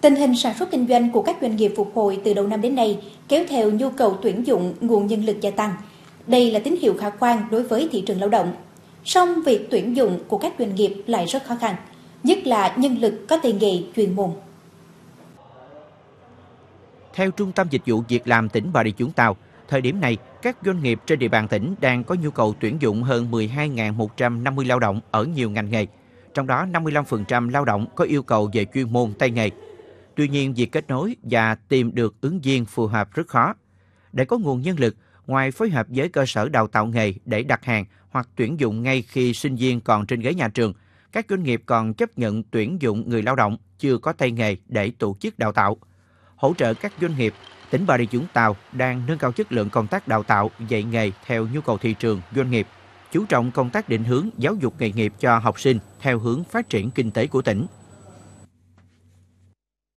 Tình hình sản xuất kinh doanh của các doanh nghiệp phục hồi từ đầu năm đến nay kéo theo nhu cầu tuyển dụng nguồn nhân lực gia tăng. Đây là tín hiệu khả quan đối với thị trường lao động. Song việc tuyển dụng của các doanh nghiệp lại rất khó khăn, nhất là nhân lực có tay nghề chuyên môn. Theo Trung tâm Dịch vụ Việc làm tỉnh Bà Rịa Vũng Tàu, thời điểm này, các doanh nghiệp trên địa bàn tỉnh đang có nhu cầu tuyển dụng hơn 12.150 lao động ở nhiều ngành nghề. Trong đó, 55% lao động có yêu cầu về chuyên môn tay nghề, Tuy nhiên, việc kết nối và tìm được ứng viên phù hợp rất khó. Để có nguồn nhân lực, ngoài phối hợp với cơ sở đào tạo nghề để đặt hàng hoặc tuyển dụng ngay khi sinh viên còn trên ghế nhà trường, các doanh nghiệp còn chấp nhận tuyển dụng người lao động chưa có tay nghề để tổ chức đào tạo. Hỗ trợ các doanh nghiệp, tỉnh Bà Rịa Vũng Tàu đang nâng cao chất lượng công tác đào tạo, dạy nghề theo nhu cầu thị trường doanh nghiệp, chú trọng công tác định hướng giáo dục nghề nghiệp cho học sinh theo hướng phát triển kinh tế của tỉnh.